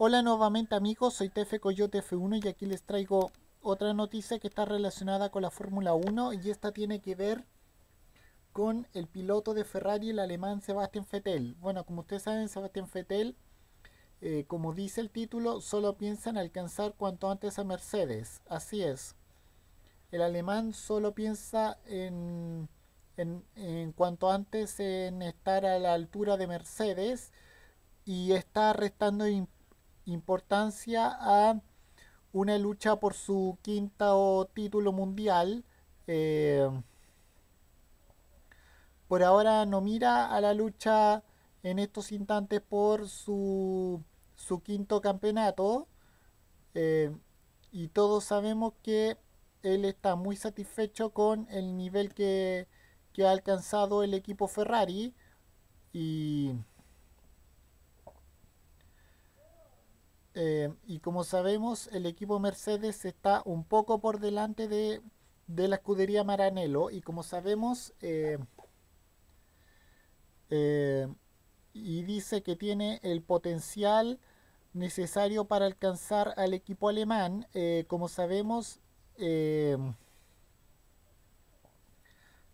Hola nuevamente amigos, soy TF Coyote F1 y aquí les traigo otra noticia que está relacionada con la Fórmula 1 y esta tiene que ver con el piloto de Ferrari, el alemán Sebastian Vettel. Bueno, como ustedes saben, Sebastian Vettel, eh, como dice el título, solo piensa en alcanzar cuanto antes a Mercedes. Así es. El alemán solo piensa en, cuanto antes en estar a la altura de Mercedes y está restando interés importancia a una lucha por su quinto título mundial. Eh, por ahora no mira a la lucha en estos instantes por su, su quinto campeonato. Eh, y todos sabemos que él está muy satisfecho con el nivel que, que ha alcanzado el equipo Ferrari. Y y como sabemos, el equipo Mercedes está un poco por delante de, la escudería Maranelo Y como sabemos, eh, eh, y dice que tiene el potencial necesario para alcanzar al equipo alemán. Eh, como sabemos,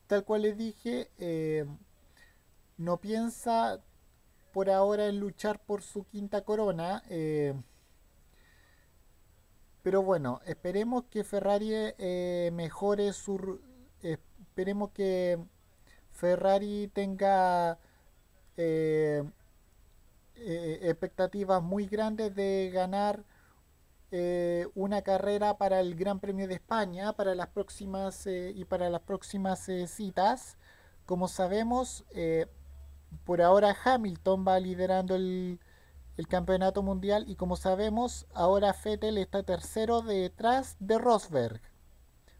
tal cual les dije, no piensa por ahora en luchar por su quinta corona. Eh, pero bueno, esperemos que Ferrari eh, mejore su... Esperemos que Ferrari tenga eh, eh, expectativas muy grandes de ganar una carrera para el Gran Premio de España para las próximas y para las próximas citas. Como sabemos, por ahora Hamilton va liderando el, el campeonato mundial y como sabemos ahora Fettel está tercero detrás de Rosberg.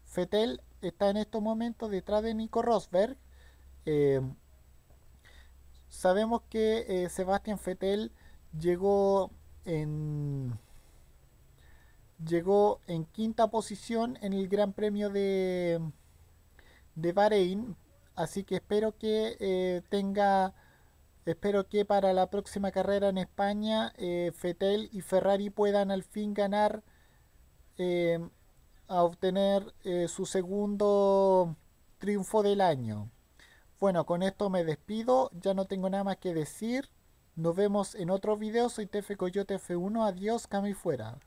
Fettel está en estos momentos detrás de Nico Rosberg. Eh, sabemos que eh, Sebastian Sebastián Fettel llegó en llegó en quinta posición en el Gran Premio de de Bahrein, así que espero que eh, tenga Espero que para la próxima carrera en España eh, Fetel y Ferrari puedan al fin ganar eh, a obtener eh, su segundo triunfo del año. Bueno, con esto me despido, ya no tengo nada más que decir. Nos vemos en otro video, soy TF Coyote F1, adiós, cami fuera.